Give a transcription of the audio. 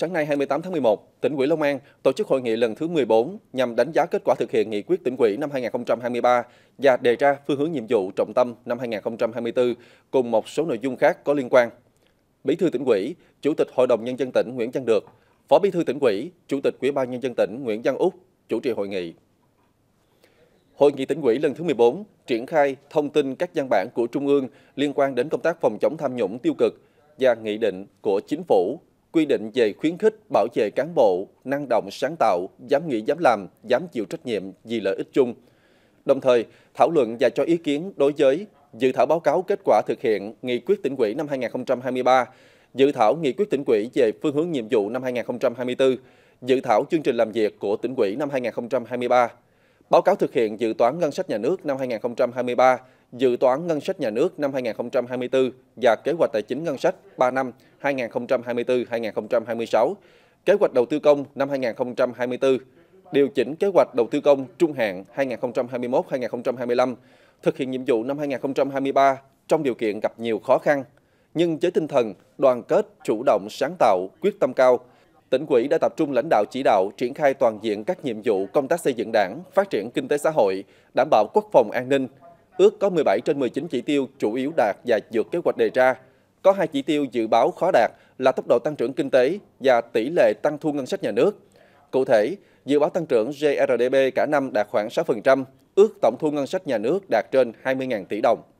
Sáng nay 28 tháng 11, tỉnh ủy Long An tổ chức hội nghị lần thứ 14 nhằm đánh giá kết quả thực hiện nghị quyết tỉnh ủy năm 2023 và đề ra phương hướng nhiệm vụ trọng tâm năm 2024 cùng một số nội dung khác có liên quan. Bí thư tỉnh ủy, Chủ tịch Hội đồng nhân dân tỉnh Nguyễn Văn Được, Phó Bí thư tỉnh ủy, Chủ tịch Ủy ban nhân dân tỉnh Nguyễn Văn Úc chủ trì hội nghị. Hội nghị tỉnh ủy lần thứ 14 triển khai thông tin các văn bản của Trung ương liên quan đến công tác phòng chống tham nhũng tiêu cực và nghị định của chính phủ quy định về khuyến khích bảo vệ cán bộ năng động sáng tạo, dám nghĩ dám làm, dám chịu trách nhiệm vì lợi ích chung. Đồng thời, thảo luận và cho ý kiến đối với dự thảo báo cáo kết quả thực hiện nghị quyết tỉnh ủy năm 2023, dự thảo nghị quyết tỉnh ủy về phương hướng nhiệm vụ năm 2024, dự thảo chương trình làm việc của tỉnh ủy năm 2023 Báo cáo thực hiện dự toán ngân sách nhà nước năm 2023, dự toán ngân sách nhà nước năm 2024 và kế hoạch tài chính ngân sách 3 năm 2024-2026, kế hoạch đầu tư công năm 2024, điều chỉnh kế hoạch đầu tư công trung hạn 2021-2025, thực hiện nhiệm vụ năm 2023 trong điều kiện gặp nhiều khó khăn, nhưng với tinh thần đoàn kết, chủ động, sáng tạo, quyết tâm cao – tỉnh ủy đã tập trung lãnh đạo chỉ đạo triển khai toàn diện các nhiệm vụ công tác xây dựng đảng, phát triển kinh tế xã hội, đảm bảo quốc phòng an ninh. Ước có 17 trên 19 chỉ tiêu chủ yếu đạt và vượt kế hoạch đề ra. Có hai chỉ tiêu dự báo khó đạt là tốc độ tăng trưởng kinh tế và tỷ lệ tăng thu ngân sách nhà nước. Cụ thể, dự báo tăng trưởng GRDP cả năm đạt khoảng 6%, ước tổng thu ngân sách nhà nước đạt trên 20.000 tỷ đồng.